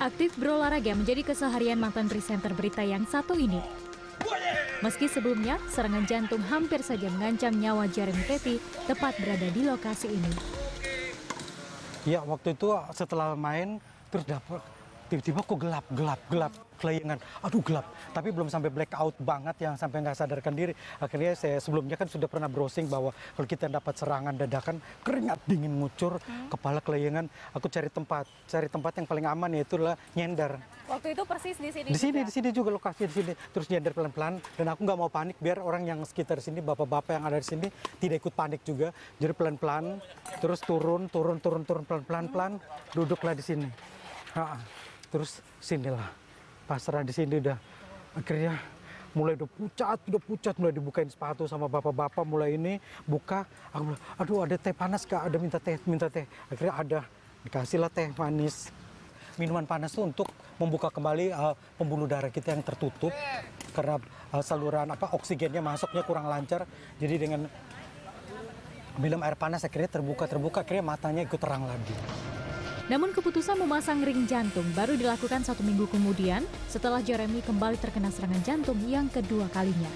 Aktif berolahraga menjadi keseharian mantan presenter berita yang satu ini. Meski sebelumnya, serangan jantung hampir saja mengancam nyawa Jeremy Teti tepat berada di lokasi ini. Ya, waktu itu setelah main, terdapat tiba-tiba kok gelap, gelap, gelap kelayangan aduh gelap tapi belum sampai blackout banget yang sampai nggak sadarkan diri akhirnya saya sebelumnya kan sudah pernah browsing bahwa kalau kita dapat serangan dadakan keringat dingin ngucur hmm. kepala kelayangan aku cari tempat cari tempat yang paling aman yaitu adalah nyender waktu itu persis di sini di sini juga. di sini juga lokasi di sini terus nyender pelan-pelan dan aku nggak mau panik biar orang yang sekitar sini bapak-bapak yang ada di sini tidak ikut panik juga jadi pelan-pelan terus turun turun turun turun pelan-pelan pelan duduklah di sini ha, terus sinilah pasrah di sini udah akhirnya mulai udah pucat, udah pucat, mulai dibukain sepatu sama bapak-bapak, mulai ini buka, aku bilang, aduh ada teh panas kak, ada minta teh, minta teh. Akhirnya ada, dikasihlah teh manis. Minuman panas itu untuk membuka kembali uh, pembuluh darah kita yang tertutup karena uh, saluran apa oksigennya masuknya kurang lancar. Jadi dengan minum air panas akhirnya terbuka terbuka akhirnya matanya ikut terang lagi. Namun keputusan memasang ring jantung baru dilakukan satu minggu kemudian setelah Jeremy kembali terkena serangan jantung yang kedua kalinya.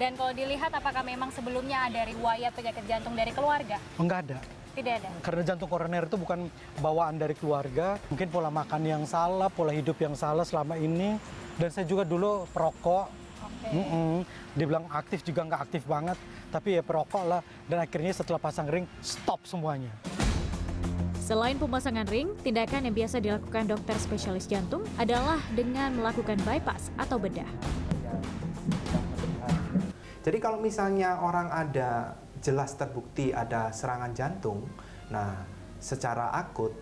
Dan kalau dilihat apakah memang sebelumnya ada riwayat penyakit jantung dari keluarga? Enggak oh, ada. Tidak ada. Karena jantung koroner itu bukan bawaan dari keluarga, mungkin pola makan yang salah, pola hidup yang salah selama ini. Dan saya juga dulu perokok. Okay. Mm -mm. Dibilang aktif juga nggak aktif banget, tapi ya perokok lah. Dan akhirnya setelah pasang ring, stop semuanya. Selain pemasangan ring, tindakan yang biasa dilakukan dokter spesialis jantung adalah dengan melakukan bypass atau bedah. Jadi kalau misalnya orang ada jelas terbukti ada serangan jantung, nah secara akut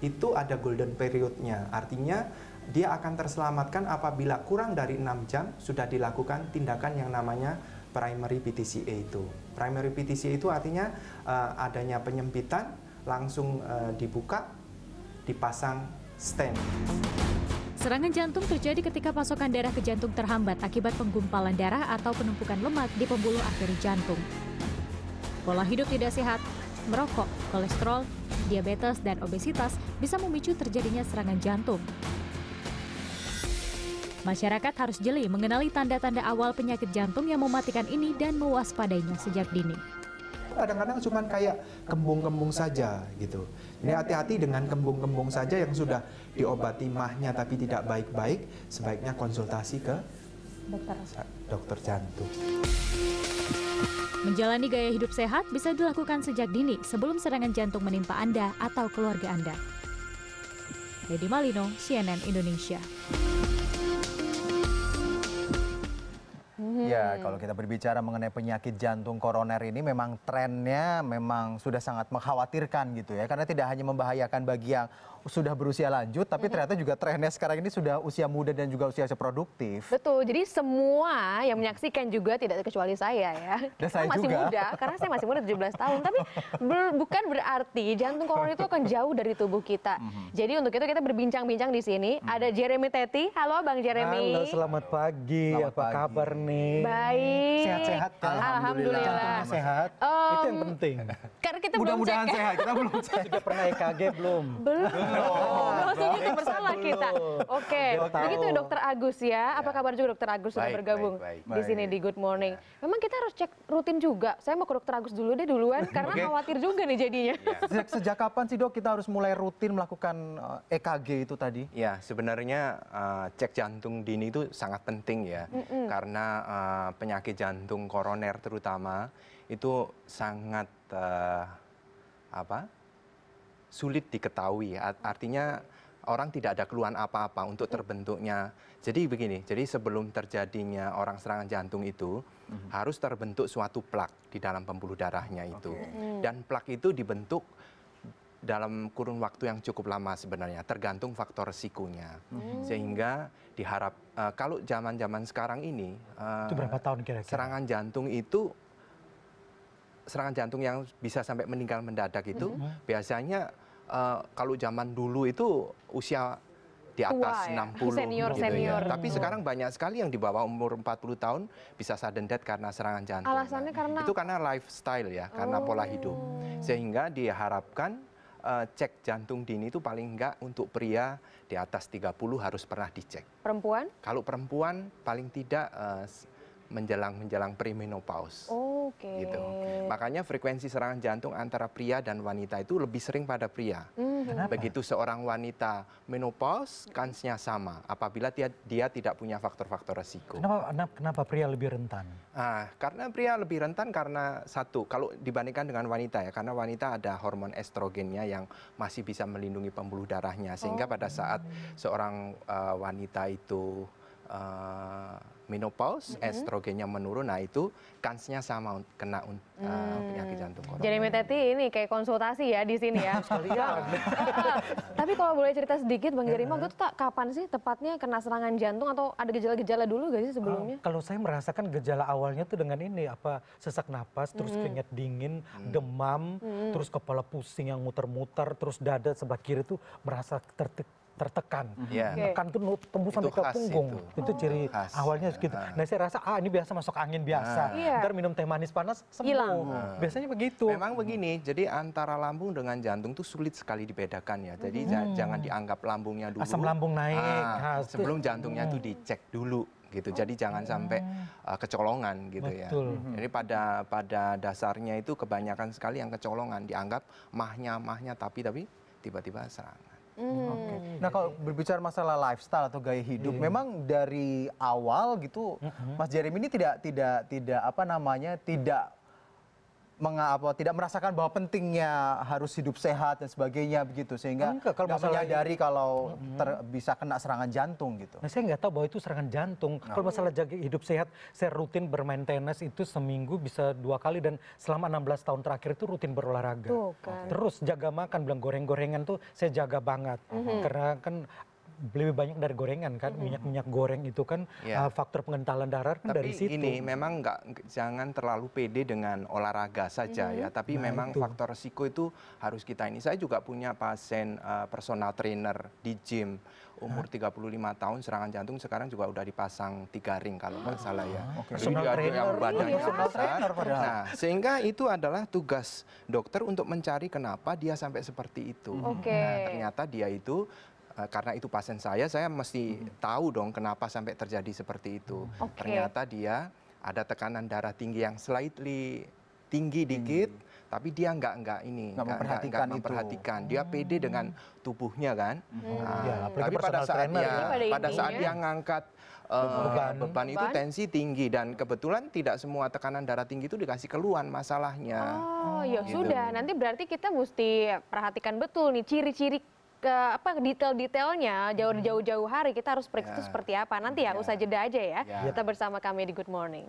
itu ada golden periodnya, artinya dia akan terselamatkan apabila kurang dari 6 jam sudah dilakukan tindakan yang namanya primary PTCA itu. Primary PTCA itu artinya uh, adanya penyempitan langsung uh, dibuka, dipasang stand. Serangan jantung terjadi ketika pasokan darah ke jantung terhambat akibat penggumpalan darah atau penumpukan lemak di pembuluh arteri jantung. Pola hidup tidak sehat, merokok, kolesterol, diabetes, dan obesitas bisa memicu terjadinya serangan jantung. Masyarakat harus jeli mengenali tanda-tanda awal penyakit jantung yang mematikan ini dan mewaspadainya sejak dini kadang-kadang cuma kayak kembung-kembung saja gitu. Ini hati-hati dengan kembung-kembung saja yang sudah diobati mahnya tapi tidak baik-baik, sebaiknya konsultasi ke dokter, dokter jantung. Menjalani gaya hidup sehat bisa dilakukan sejak dini sebelum serangan jantung menimpa Anda atau keluarga Anda. Dedi Malino, CNN Indonesia. Ya, hmm. kalau kita berbicara mengenai penyakit jantung koroner ini memang trennya memang sudah sangat mengkhawatirkan gitu ya. Karena tidak hanya membahayakan bagi yang sudah berusia lanjut tapi iya. ternyata juga trennya sekarang ini sudah usia muda dan juga usia produktif. Betul. Jadi semua yang menyaksikan juga tidak kecuali saya ya. Dan saya masih juga. muda karena saya masih muda 17 tahun tapi ber, bukan berarti jantung koron itu akan jauh dari tubuh kita. Mm -hmm. Jadi untuk itu kita berbincang-bincang di sini mm -hmm. ada Jeremy Teti. Halo Bang Jeremy. Halo, selamat pagi. Selamat Apa pagi. kabar nih? Baik. Sehat-sehat kan? Alhamdulillah. Alhamdulillah. sehat. Um, itu yang penting. Karena kita Mudah belum cek. mudahan ya. sehat. Kita belum cek. Sudah pernah EKG belum? Belum. Maksudnya oh, ini bersalah kita. Oke, begitu dokter Agus ya. Apa ya. kabar juga dokter Agus sudah bergabung di sini di Good Morning. Ya. Memang kita harus cek rutin juga. Saya mau ke dokter Agus dulu deh duluan karena khawatir juga nih jadinya. Ya. Sejak, kapan sih dok kita harus mulai rutin melakukan EKG eh, e itu tadi? Ya sebenarnya eh, cek jantung dini itu sangat penting ya karena eh, penyakit jantung koroner terutama itu sangat uh, apa sulit diketahui. Artinya orang tidak ada keluhan apa-apa untuk terbentuknya. Jadi begini, jadi sebelum terjadinya orang serangan jantung itu mm-hmm. harus terbentuk suatu plak di dalam pembuluh darahnya itu. Okay. Hmm. Dan plak itu dibentuk dalam kurun waktu yang cukup lama sebenarnya, tergantung faktor sikunya. Mm-hmm. Sehingga diharap uh, kalau zaman-zaman sekarang ini uh, itu berapa tahun kira-kira? Serangan jantung itu serangan jantung yang bisa sampai meninggal mendadak itu mm-hmm. biasanya Eh, kalau zaman dulu itu usia di atas ya, Tua, gitu 60 ya? senior, gitu senior. ya. Tapi hmm. sekarang banyak sekali yang di bawah umur 40 tahun bisa sudden death karena serangan jantung. Alasannya nah, karena itu karena lifestyle ya, karena pola oh. hidup. Sehingga diharapkan uh, cek jantung dini itu paling enggak untuk pria di atas 30 harus pernah dicek. Perempuan? Kalau perempuan paling tidak uh, menjelang menjelang premenopause. Oke. Okay. Gitu. Makanya frekuensi serangan jantung antara pria dan wanita itu lebih sering pada pria. Mm Begitu seorang wanita menopause, kansnya sama apabila dia, dia tidak punya faktor-faktor resiko. Kenapa, kenapa pria lebih rentan? Ah, karena pria lebih rentan karena satu, kalau dibandingkan dengan wanita ya, karena wanita ada hormon estrogennya yang masih bisa melindungi pembuluh darahnya sehingga oh. pada saat oh. seorang uh, wanita itu uh, menopause, mm -hmm. estrogennya menurun, nah itu kansnya sama kena uh, penyakit jantung koroner. Jadi Meteti ini kayak konsultasi ya di sini ya. Tapi kalau boleh cerita sedikit Bang Jerima, itu tak kapan sih tepatnya kena serangan jantung atau ada gejala-gejala dulu gak sih eh, sebelumnya? Uh, kalau saya merasakan gejala awalnya tuh dengan ini apa sesak napas, terus mm -hmm. keringat dingin, mm. demam, mm -hmm. terus kepala pusing yang muter-muter, terus dada sebelah kiri tuh merasa tertekan tertekan mhm. iya. tekan itu tembus sampai ke punggung itu ciri oh, awalnya segitu. Nah. nah saya rasa ah ini biasa masuk angin biasa nah. iya. ntar minum teh manis panas sembuh nah. biasanya begitu memang begini jadi antara lambung dengan jantung tuh sulit sekali dibedakan ya jadi mhm. jangan dianggap lambungnya dulu asam lambung naik ah, sebelum jantungnya tuh dicek dulu gitu. Jadi jangan oh. sampai uh, kecolongan gitu ya. Betul. ya. Jadi pada pada dasarnya itu kebanyakan sekali yang kecolongan dianggap mahnya mahnya tapi tapi tiba-tiba serangan. Hmm. Iya, nah kalau iya. berbicara masalah lifestyle atau gaya hidup, yeah. memang dari awal gitu, -hmm. Mas Jeremy ini tidak tidak tidak apa namanya tidak mengapa tidak merasakan bahwa pentingnya harus hidup sehat dan sebagainya begitu sehingga kalau masalah menyadari kalau ter, bisa kena serangan jantung gitu. Nah, saya nggak tahu bahwa itu serangan jantung. Nah. Kalau masalah jaga hidup sehat, saya rutin bermain tenis itu seminggu bisa dua kali dan selama 16 tahun terakhir itu rutin berolahraga. Tuh, kan. Terus jaga makan, bilang goreng-gorengan tuh saya jaga banget mm -hmm. karena kan lebih banyak dari gorengan kan minyak minyak goreng itu kan iya. uh, faktor pengentalan darah kan dari situ. Ini memang nggak jangan terlalu pede dengan olahraga saja ya, tapi nah, memang itu. faktor risiko itu harus kita ini. Saya juga punya pasien uh, personal trainer di gym umur tiga puluh lima tahun serangan jantung sekarang juga udah dipasang tiga ring kalau nggak salah ya. Okay. Jadi dia trainer, yang badannya iya, besar. Nah, sehingga itu adalah tugas dokter untuk mencari kenapa dia sampai seperti itu. Okay. Nah, ternyata dia itu Eh, karena itu pasien saya, saya mesti hmm. tahu dong kenapa sampai terjadi seperti itu. Hmm. Okay. Ternyata dia ada tekanan darah tinggi yang slightly tinggi hmm. dikit, hmm. tapi dia nggak nggak ini nggak memperhatikan, enggak, memperhatikan. Itu. dia hmm. pede dengan tubuhnya kan. Hmm. Nah, ya, tapi pada saat dia, ya. pada, pada saat dia ngangkat eh, beban, beban. beban itu tensi tinggi dan kebetulan tidak semua tekanan darah tinggi itu dikasih keluhan masalahnya. Oh, oh ya gitu. sudah. Nanti berarti kita mesti perhatikan betul nih ciri-ciri ke apa detail-detailnya jauh hmm. jauh-jauh hari kita harus periksa yeah. itu ya. seperti apa. Nanti ya, yeah. usah jeda aja ya. yeah. Ya. Kita bersama kami di Good Morning.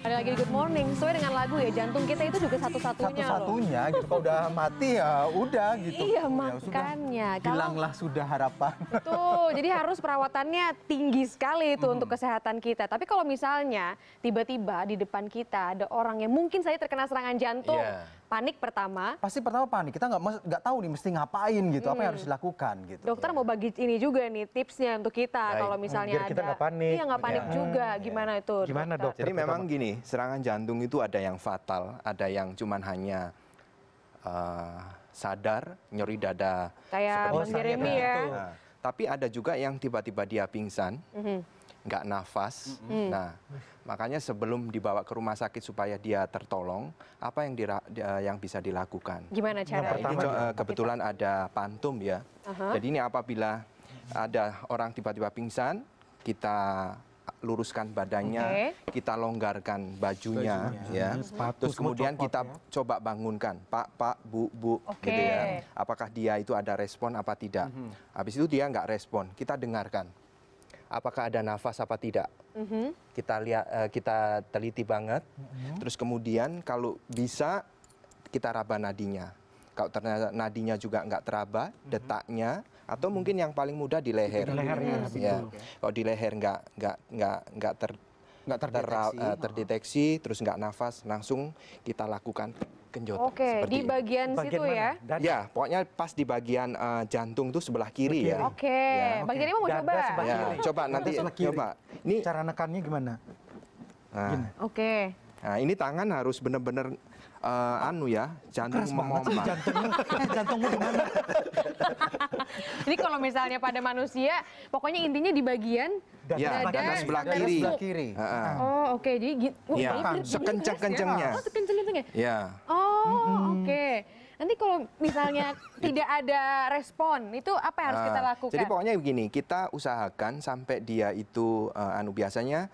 Ada lagi di Good Morning, sesuai dengan lagu ya, jantung kita itu juga satu-satunya Satu-satunya gitu, kalau udah mati ya udah gitu. Iya, ya, makanya. Sudah, kalau... sudah harapan. Tuh jadi harus perawatannya tinggi sekali itu hmm. untuk kesehatan kita. Tapi kalau misalnya tiba-tiba di depan kita ada orang yang mungkin saya terkena serangan jantung, yeah panik pertama. Pasti pertama panik. Kita nggak nggak tahu nih mesti ngapain gitu, hmm. apa yang hmm. harus dilakukan gitu. Dokter mau bagi ini juga nih tipsnya untuk kita Baik. Ya, kalau misalnya Biar ada. kita panik. Iya nggak panik ya. juga. Hmm, iya. Gimana itu? Gimana dokter? dokter? Jadi memang gini, serangan jantung itu ada yang fatal, ada yang cuman hanya uh, sadar, nyeri dada. Kayak seperti oh, ya. Nah, tapi ada juga yang tiba-tiba dia pingsan. Mm -hmm nggak nafas. Mm-hmm. Nah, makanya sebelum dibawa ke rumah sakit supaya dia tertolong, apa yang dira, yang bisa dilakukan? Gimana cara? Nah, ini uh, kebetulan ada pantum ya. Uh-huh. Jadi ini apabila ada orang tiba-tiba pingsan, kita luruskan badannya, okay. kita longgarkan bajunya, bajunya. ya. Sepatu, Terus kemudian kita ya. coba bangunkan, Pak, Pak, Bu, Bu, okay. gitu ya. Apakah dia itu ada respon apa tidak? Mm-hmm. Habis itu dia nggak respon, kita dengarkan apakah ada nafas apa tidak. Mm -hmm. Kita lihat uh, kita teliti banget. Mm -hmm. Terus kemudian kalau bisa kita raba nadinya. Kalau ternyata nadinya juga nggak teraba, mm -hmm. detaknya atau mm -hmm. mungkin yang paling mudah di leher. Di leher ya. Mm-hmm. ya. Kalau di leher nggak nggak nggak nggak ter Eh, terdeteksi, ter, uh, terdeteksi terus nggak nafas, langsung kita lakukan kenjotan. Oke, di bagian bagian situ ya? Dada. Ya, pokoknya pas di bagian uh, jantung tuh sebelah kiri, ya. ya. Oke, ya. bagian ini mau Dada coba? Ya, kiri. coba nanti kiri. coba. Ini cara nekannya gimana? Nah. Oke. Okay. Nah, ini tangan harus benar-benar uh, anu ya jantung memompa. Jantungmu, eh, jantungmu mana? Jadi kalau misalnya pada manusia, pokoknya intinya di bagian dada, ya, dada, dada sebelah kiri. Sebelah kiri. Uh, Oh oke, okay. jadi gitu. Oh, ya. Sekencang-kencangnya. Oh sekencang-kencangnya. Ya. Oh hmm. oke. Okay. Nanti kalau misalnya gitu. tidak ada respon, itu apa yang harus kita ah, lakukan? Jadi pokoknya begini, kita usahakan sampai dia itu uh, anu biasanya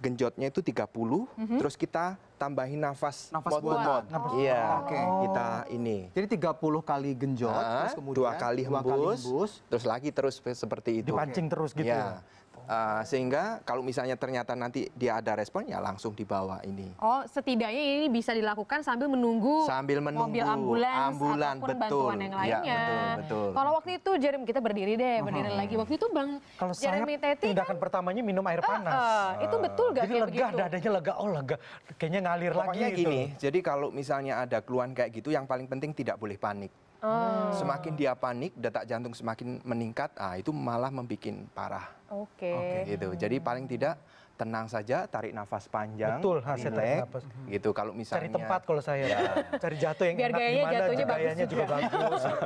genjotnya itu 30, mm-hmm. terus kita tambahin nafas nafas mod, buat. mod. Nafas iya. Oke. Okay. Kita ini. Jadi 30 kali genjot, nah, terus kemudian dua kali hembus, dua kali hembus, terus lagi terus seperti itu. Dipancing okay. terus gitu. Yeah. Ya. Eh, sehingga kalau misalnya ternyata nanti dia ada responnya langsung dibawa ini. Oh, setidaknya ini bisa dilakukan sambil menunggu sambil menunggu mobil ambulans, ambulan ataupun betul. bantuan yang ya, lainnya. Ya, betul, betul. Kalau waktu itu Jeremy kita berdiri deh, berdiri hmm. lagi. Waktu itu Bang kalau Jeremy Teti kan tindakan kan, pertamanya minum air panas. Uh, uh, itu betul gak jadi kayak lega, begitu? dadanya lega, oh lega. Kayaknya ngalir Pokoknya lagi gini, itu. jadi kalau misalnya ada keluhan kayak gitu yang paling penting tidak boleh panik. Oh. Semakin dia panik, detak jantung semakin meningkat, ah itu malah membuat parah oke gitu jadi paling tidak tenang saja, tarik nafas panjang, Betul, hasil tarik nafas. gitu. Kalau misalnya cari tempat kalau saya, ya. cari jatuh yang Biar enak gayanya, jatuhnya bagus juga, juga bagus. Ya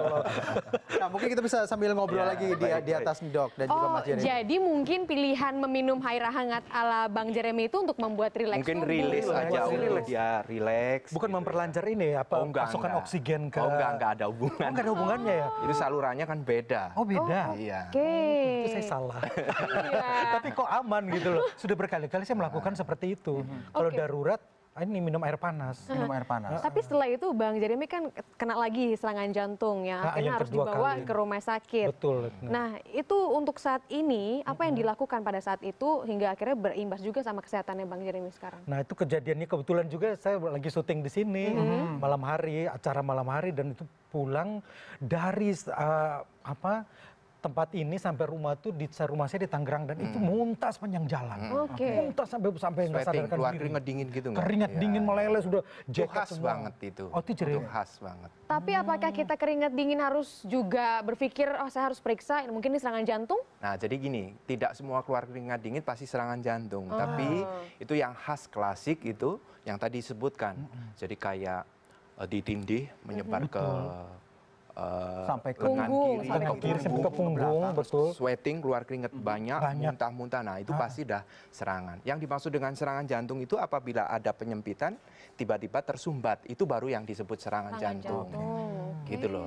nah mungkin kita bisa sambil ngobrol ya, lagi baik, di, baik. di atas dok dan oh, juga Mas Jeremy. Jadi mungkin pilihan meminum air hangat ala Bang Jeremy itu untuk membuat rileks. Mungkin rilis aja untuk ya rileks. Bukan gitu. Ya. memperlancar ini ya, apa oh, enggak, pasokan enggak. oksigen ke. Oh enggak enggak ada hubungan. Oh, enggak ada hubungannya ya. Itu salurannya kan beda. Oh beda. Iya. Oh, iya. Oke. Okay. Hmm, itu saya salah. Iya. Tapi kok aman gitu loh. Sudah berkali-kali saya melakukan seperti itu. Iya. Kalau darurat ah, ini minum air panas. Minum air panas. Tapi setelah itu Bang Jeremy kan kena lagi serangan jantung ya, ah, akhirnya harus dibawa kali. ke rumah sakit. Betul. Nah itu untuk saat ini apa yang dilakukan pada saat itu hingga akhirnya berimbas juga sama kesehatannya Bang Jeremy sekarang. Nah itu kejadiannya kebetulan juga saya lagi syuting di sini mm-hmm. mm-hmm. malam hari acara malam hari dan itu pulang dari uh, apa tempat ini sampai rumah tuh di rumah saya di Tangerang dan hmm. itu muntah sepanjang jalan. Hmm. Oke. Okay. Muntah sampai sampai nggak sadarkan diri. Keringat dingin gitu enggak? Keringat ya. dingin meleleh sudah jaket khas banget itu. Oh itu jadi. khas banget. Tapi hmm. apakah kita keringat dingin harus juga berpikir oh saya harus periksa mungkin ini serangan jantung? Nah jadi gini tidak semua keluar keringat dingin pasti serangan jantung. Oh. Tapi itu yang khas klasik itu yang tadi disebutkan. Hmm. Jadi kayak uh, eh, di menyebar hmm. ke Eh, sampai ke lengan kiri, sampai ke kiri, punggung, betul. Sweating, keluar keringat hmm, banyak, muntah-muntah. Nah, itu ah. pasti dah serangan. Yang dimaksud dengan serangan jantung itu apabila ada penyempitan, tiba-tiba tersumbat. Itu baru yang disebut serangan, jantung. jantung. Gitu loh.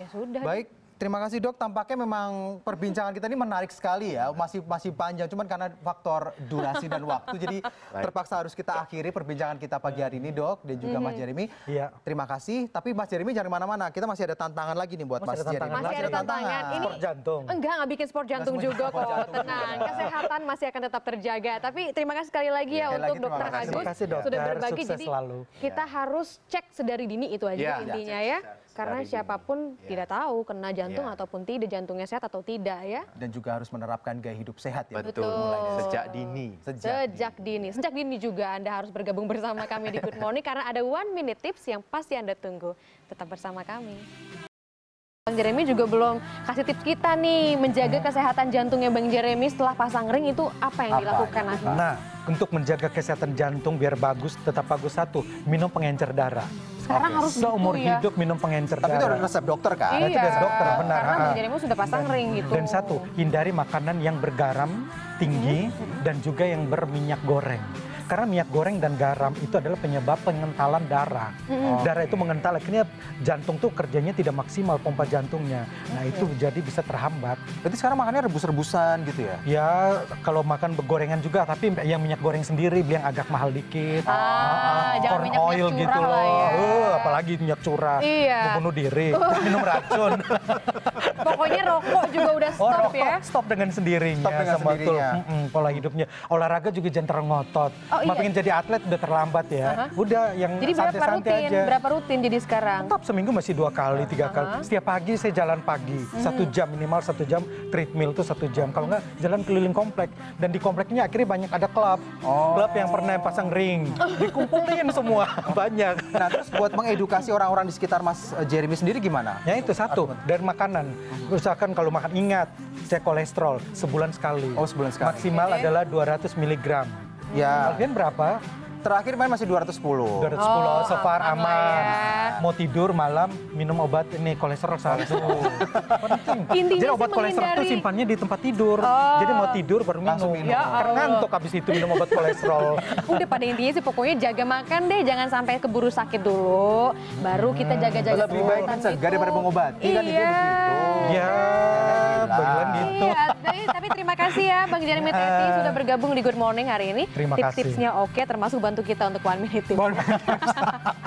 Ya sudah. Baik, Terima kasih dok. Tampaknya memang perbincangan kita ini menarik sekali ya. Masih masih panjang, cuman karena faktor durasi dan waktu, jadi Baik. terpaksa harus kita akhiri perbincangan kita pagi hari ini dok dan juga mm -hmm. Mas Jeremy. Iya. Terima kasih. Tapi Mas Jeremy jangan kemana mana Kita masih ada tantangan lagi nih buat Mas, Mas Jeremy. Masih, ada tantangan. Ini sport jantung. Enggak, nggak bikin sport jantung Mas juga kok. Tenang. Kesehatan masih akan tetap terjaga. Tapi terima kasih sekali lagi ya, ya untuk lagi, Dokter Agus sudah berbagi. jadi selalu. kita ya. harus cek sedari dini itu aja iya. Iya, ya, intinya ya. ya karena siapapun ya. tidak tahu kena jantung ya. ataupun tidak jantungnya sehat atau tidak ya dan juga harus menerapkan gaya hidup sehat ya betul mulai sejak dini sejak dini sejak dini juga anda harus bergabung bersama kami di Good Morning karena ada one minute tips yang pasti anda tunggu tetap bersama kami. Bang Jeremy juga belum kasih tips kita nih menjaga hmm. kesehatan jantungnya Bang Jeremy setelah pasang ring itu apa yang apa, dilakukan? Nah. untuk menjaga kesehatan jantung biar bagus tetap bagus satu, minum pengencer darah. Sekarang okay. harus gitu seumur ya. hidup minum pengencer darah. Tapi itu resep dokter kan? Iya, nah, itu resep dokter benar. Karena Bang ah. Jeremy sudah pasang dan, ring gitu. Dan satu, hindari makanan yang bergaram tinggi hmm. dan juga yang berminyak goreng karena minyak goreng dan garam itu adalah penyebab pengentalan darah. Mm darah okay. itu mengental, akhirnya jantung tuh kerjanya tidak maksimal pompa jantungnya. Nah okay. itu jadi bisa terhambat. Berarti sekarang makannya rebus-rebusan gitu ya? Ya kalau makan gorengan juga, tapi yang minyak goreng sendiri beli yang agak mahal dikit. Ah, ah, ah corn minyak oil minyak gitu loh. Ya. Uh, apalagi minyak curah, iya. membunuh diri, oh. minum racun. Pokoknya rokok juga udah stop oh, rokok, ya? stop dengan sendirinya. Stop dengan sama sendirinya. Tuh, mm -mm, pola hidupnya. Olahraga juga jangan terengotot. Oh, oh, iya. pengen jadi atlet udah terlambat ya. Uh -huh. Udah yang jadi santai -santai berapa rutin? Aja. Berapa rutin jadi sekarang? Tetap seminggu masih dua kali, tiga uh -huh. kali. Setiap pagi saya jalan pagi, uh hmm. -huh. satu jam minimal satu jam treadmill itu satu jam. Kalau nggak jalan keliling komplek dan di kompleknya akhirnya banyak ada klub, oh. klub yang pernah yang pasang ring, dikumpulin semua banyak. Nah terus buat mengedukasi orang-orang di sekitar Mas eh, Jeremy sendiri gimana? Ya itu satu dan makanan. Usahakan hmm. kalau makan ingat cek kolesterol sebulan sekali. Oh sebulan sekali. Maksimal okay. adalah 200 miligram. Ya. Alvin berapa? Terakhir main masih 210. 210, oh, so far aman. aman. Ya. Mau tidur malam, minum obat ini kolesterol satu. Jadi obat kolesterol itu simpannya di tempat tidur. Oh. Jadi mau tidur baru minum. minum. Ya, Karena ngantuk habis itu minum obat kolesterol. Udah pada intinya sih pokoknya jaga makan deh, jangan sampai keburu sakit dulu. Baru kita jaga-jaga hmm. Lebih baik mencegah daripada mengobati kan iya. kan begitu. Yeah gue gitu. Iya, tapi, terima kasih ya Bang Jeremy Teti sudah bergabung di Good Morning hari ini. Tips -tipsnya oke, termasuk bantu kita untuk One Minute